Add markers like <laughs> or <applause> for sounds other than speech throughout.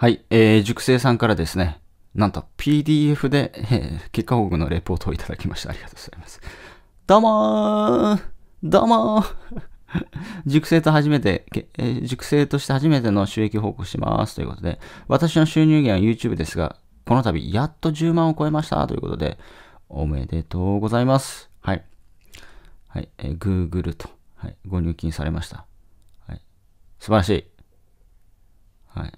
はい、えー、熟成さんからですね、なんと PDF で、えー、結果報告のレポートをいただきました。ありがとうございます。どうもーどうもー熟成 <laughs> と初めて、えー、熟成として初めての収益報告しますということで、私の収入源は YouTube ですが、この度やっと10万を超えましたということで、おめでとうございます。はい。はい、えー、Google と、はい、ご入金されました。はい、素晴らしい。はい。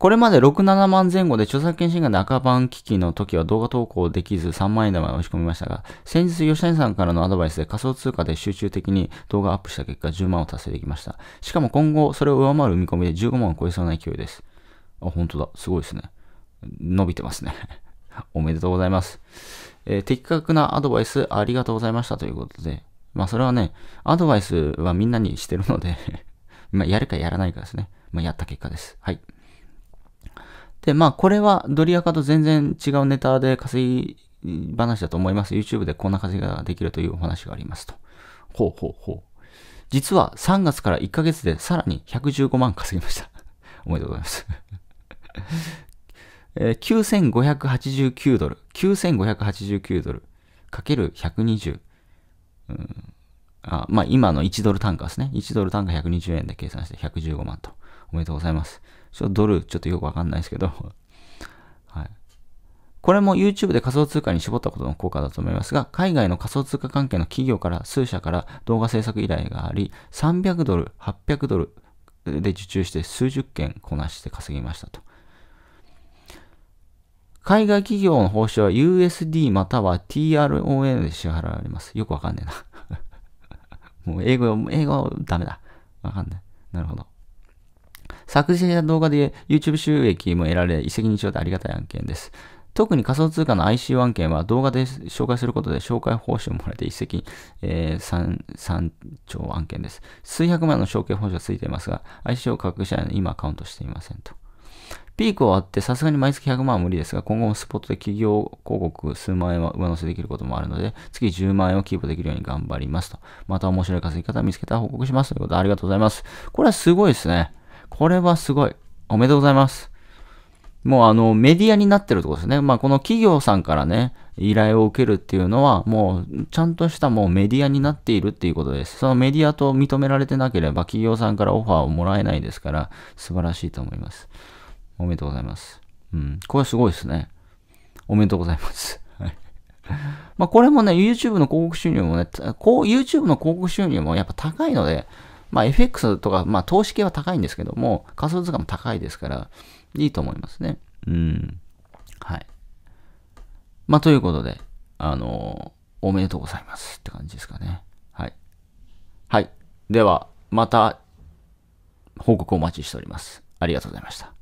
これまで6、7万前後で著作権侵害の赤版機器の時は動画投稿できず3万円台まで押し込みましたが、先日吉谷さんからのアドバイスで仮想通貨で集中的に動画アップした結果10万を達成できました。しかも今後それを上回る見込みで15万を超えそうな勢いです。あ、本当だ。すごいですね。伸びてますね <laughs> おめでとうございます。えー、的確なアドバイスありがとうございましたということで。まあそれはね、アドバイスはみんなにしてるので <laughs> まあやるかやらないかですね。まあやった結果です。はい。で、まあ、これはドリアカと全然違うネタで稼ぎ話だと思います。YouTube でこんな稼ぎができるというお話がありますと。ほうほうほう。実は3月から1ヶ月でさらに115万稼ぎました。<laughs> おめでとうございます <laughs> えー、9589ドル、9589ドル、かける120。うんあまあ、今の1ドル単価ですね。1ドル単価120円で計算して115万と。おめでとうございます。ちょっとドル、ちょっとよくわかんないですけど。<laughs> はい。これも YouTube で仮想通貨に絞ったことの効果だと思いますが、海外の仮想通貨関係の企業から数社から動画制作依頼があり、300ドル、800ドルで受注して数十件こなして稼ぎましたと。海外企業の報酬は USD または TRON で支払われます。よくわかんねえな。もう英語、英語ダメだ。わかんない。なるほど。作成や動画で YouTube 収益も得られ、一石二鳥でありがたい案件です。特に仮想通貨の ICO 案件は動画で紹介することで紹介報酬もらえて一石、えー、兆案件です。数百万の証券報酬がついていますが、i c を各社には今カウントしていませんと。ピークを割ってさすがに毎月100万は無理ですが、今後もスポットで企業広告数万円は上乗せできることもあるので、月10万円をキープできるように頑張りますと。また面白い稼ぎ方見つけたら報告しますということでありがとうございます。これはすごいですね。これはすごい。おめでとうございます。もうあの、メディアになってるところですね。まあこの企業さんからね、依頼を受けるっていうのは、もうちゃんとしたもうメディアになっているっていうことです。そのメディアと認められてなければ企業さんからオファーをもらえないですから、素晴らしいと思います。おめでとうございます。うん。これはすごいですね。おめでとうございます。<laughs> はい。まあこれもね、YouTube の広告収入もね、こう、YouTube の広告収入もやっぱ高いので、まあ FX とか、まあ投資系は高いんですけども、仮想通貨も高いですから、いいと思いますね。うん。はい。まあということで、あのー、おめでとうございますって感じですかね。はい。はい。では、また、報告をお待ちしております。ありがとうございました。